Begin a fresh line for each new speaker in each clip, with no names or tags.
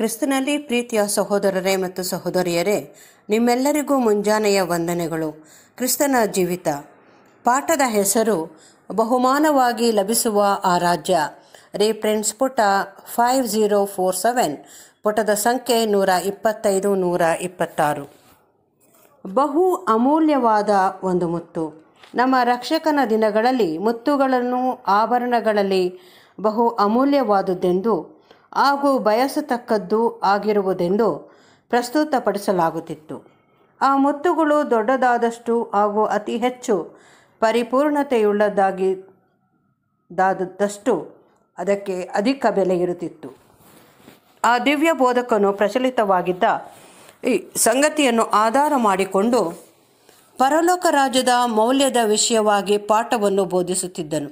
ಕ್ರಿಸ್ತನಲ್ಲಿ ಪ್ರೀತಿಯ ಸಹೋದರರೇ ಮತ್ತು ಸಹೋದರಿಯರೇ ನಿಮ್ಮೆಲ್ಲರಿಗೂ ಮುಂಜಾನೆಯ ವಂದನೆಗಳು ಕ್ರಿಸ್ತನ ಜೀವಿತ ಪಾಠದ ಹೆಸರು ಬಹುಮಾನವಾಗಿ ಲಭಿಸುವ ಆ ರಾಜ್ಯ ರೆಫರೆನ್ಸ್ ಪುಟ ಫೈವ್ ಝೀರೋ ಫೋರ್ ಸೆವೆನ್ ಪುಟದ ಸಂಖ್ಯೆ ನೂರ ಇಪ್ಪತ್ತೈದು ನೂರ ಇಪ್ಪತ್ತಾರು ಬಹು ಅಮೂಲ್ಯವಾದ ಒಂದು ಮುತ್ತು ನಮ್ಮ ರಕ್ಷಕನ ದಿನಗಳಲ್ಲಿ ಮುತ್ತುಗಳನ್ನು ಆಭರಣಗಳಲ್ಲಿ ಬಹು ಅಮೂಲ್ಯವಾದುದೆಂದು ಹಾಗೂ ಬಯಸತಕ್ಕದ್ದು ಆಗಿರುವುದೆಂದು ಪ್ರಸ್ತುತಪಡಿಸಲಾಗುತ್ತಿತ್ತು ಆ ಮುತ್ತುಗಳು ದೊಡ್ಡದಾದಷ್ಟು ಹಾಗೂ ಅತಿ ಹೆಚ್ಚು ಪರಿಪೂರ್ಣತೆಯುಳ್ಳದಾಗಿ ದಾದದಷ್ಟು ಅದಕ್ಕೆ ಅಧಿಕ ಬೆಲೆ ಇರುತ್ತಿತ್ತು ಆ ದಿವ್ಯ ಬೋಧಕನು ಪ್ರಚಲಿತವಾಗಿದ್ದ ಈ ಸಂಗತಿಯನ್ನು ಆಧಾರ ಮಾಡಿಕೊಂಡು ಪರಲೋಕ ರಾಜ್ಯದ ಮೌಲ್ಯದ ವಿಷಯವಾಗಿ ಪಾಠವನ್ನು ಬೋಧಿಸುತ್ತಿದ್ದನು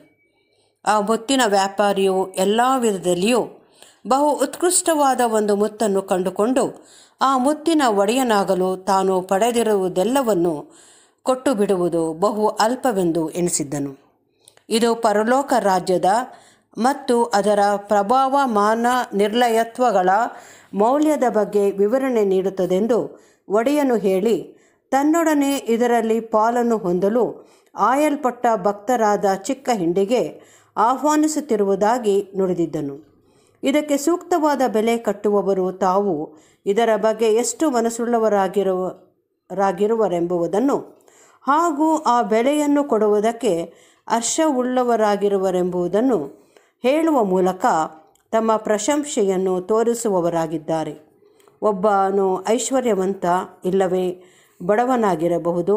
ಆ ಮುತ್ತಿನ ವ್ಯಾಪಾರಿಯು ಎಲ್ಲ ವಿಧದಲ್ಲಿಯೂ ಬಹು ಉತ್ಕೃಷ್ಟವಾದ ಒಂದು ಮುತ್ತನ್ನು ಕಂಡುಕೊಂಡು ಆ ಮುತ್ತಿನ ಒಡೆಯನಾಗಲು ತಾನು ಪಡೆದಿರುವುದೆಲ್ಲವನ್ನು ಕೊಟ್ಟು ಬಿಡುವುದು ಬಹು ಅಲ್ಪವೆಂದು ಎನಿಸಿದ್ದನು ಇದು ಪರಲೋಕ ರಾಜ್ಯದ ಮತ್ತು ಅದರ ಪ್ರಭಾವ ಮಾನ ನಿರ್ಲಯತ್ವಗಳ ಮೌಲ್ಯದ ಬಗ್ಗೆ ವಿವರಣೆ ನೀಡುತ್ತದೆಂದು ಒಡೆಯನು ಹೇಳಿ ತನ್ನೊಡನೆ ಇದರಲ್ಲಿ ಪಾಲನ್ನು ಹೊಂದಲು ಆಯಲ್ಪಟ್ಟ ಭಕ್ತರಾದ ಚಿಕ್ಕ ಹಿಂಡಿಗೆ ಆಹ್ವಾನಿಸುತ್ತಿರುವುದಾಗಿ ನುಡಿದಿದ್ದನು ಇದಕ್ಕೆ ಸೂಕ್ತವಾದ ಬೆಲೆ ಕಟ್ಟುವವರು ತಾವು ಇದರ ಬಗ್ಗೆ ಎಷ್ಟು ಮನಸ್ಸುಳ್ಳವರಾಗಿರುವರಾಗಿರುವರೆಂಬುವುದನ್ನು ಹಾಗೂ ಆ ಬೆಲೆಯನ್ನು ಕೊಡುವುದಕ್ಕೆ ಹರ್ಷವುಳ್ಳವರಾಗಿರುವರೆಂಬುದನ್ನು ಹೇಳುವ ಮೂಲಕ ತಮ್ಮ ಪ್ರಶಂಸೆಯನ್ನು ತೋರಿಸುವವರಾಗಿದ್ದಾರೆ ಒಬ್ಬನು ಐಶ್ವರ್ಯವಂತ ಇಲ್ಲವೇ ಬಡವನಾಗಿರಬಹುದು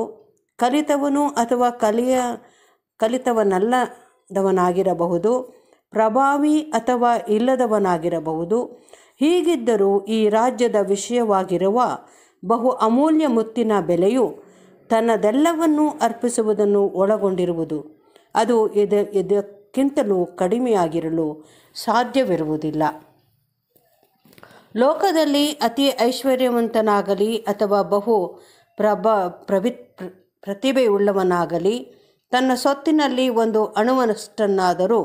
ಕಲಿತವನು ಅಥವಾ ಕಲಿಯ ಕಲಿತವನಲ್ಲದವನಾಗಿರಬಹುದು ಪ್ರಭಾವಿ ಅಥವಾ ಇಲ್ಲದವನಾಗಿರಬಹುದು ಹೀಗಿದ್ದರೂ ಈ ರಾಜ್ಯದ ವಿಷಯವಾಗಿರುವ ಬಹು ಅಮೂಲ್ಯ ಮುತ್ತಿನ ಬೆಲೆಯು ತನ್ನದೆಲ್ಲವನ್ನೂ ಅರ್ಪಿಸುವುದನ್ನು ಒಳಗೊಂಡಿರುವುದು ಅದು ಇದ ಇದಕ್ಕಿಂತಲೂ ಕಡಿಮೆಯಾಗಿರಲು ಸಾಧ್ಯವಿರುವುದಿಲ್ಲ ಲೋಕದಲ್ಲಿ ಅತಿ ಐಶ್ವರ್ಯವಂತನಾಗಲಿ ಅಥವಾ ಬಹು ಪ್ರಭ ಪ್ರವಿತ್ ಪ್ರತಿಭೆಯುಳ್ಳವನಾಗಲಿ ತನ್ನ ಸೊತ್ತಿನಲ್ಲಿ ಒಂದು ಅಣುವನಷ್ಟನ್ನಾದರೂ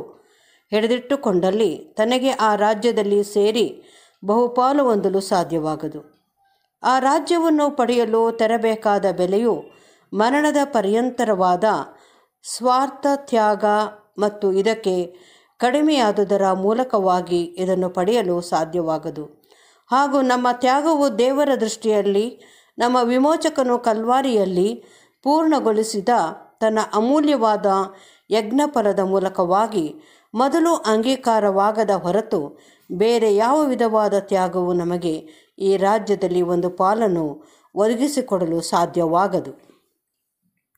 ಹಿಡಿದಿಟ್ಟುಕೊಂಡಲ್ಲಿ ತನಗೆ ಆ ರಾಜ್ಯದಲ್ಲಿ ಸೇರಿ ಬಹುಪಾಲು ಹೊಂದಲು ಸಾಧ್ಯವಾಗದು ಆ ರಾಜ್ಯವನ್ನು ಪಡೆಯಲು ತೆರಬೇಕಾದ ಬೆಲೆಯು ಮರಣದ ಪರ್ಯಂತರವಾದ ಸ್ವಾರ್ಥ ತ್ಯಾಗ ಮತ್ತು ಇದಕ್ಕೆ ಕಡಿಮೆಯಾದುದರ ಮೂಲಕವಾಗಿ ಇದನ್ನು ಪಡೆಯಲು ಸಾಧ್ಯವಾಗದು ಹಾಗೂ ನಮ್ಮ ತ್ಯಾಗವು ದೇವರ ದೃಷ್ಟಿಯಲ್ಲಿ ನಮ್ಮ ವಿಮೋಚಕನು ಕಲ್ವಾರಿಯಲ್ಲಿ ಪೂರ್ಣಗೊಳಿಸಿದ ತನ್ನ ಅಮೂಲ್ಯವಾದ ಯಜ್ಞಫಲದ ಮೂಲಕವಾಗಿ ಮೊದಲು ಅಂಗೀಕಾರವಾಗದ ಹೊರತು ಬೇರೆ ಯಾವ ವಿಧವಾದ ತ್ಯಾಗವು ನಮಗೆ ಈ ರಾಜ್ಯದಲ್ಲಿ ಒಂದು ಪಾಲನ್ನು ಒದಗಿಸಿಕೊಡಲು ಸಾಧ್ಯವಾಗದು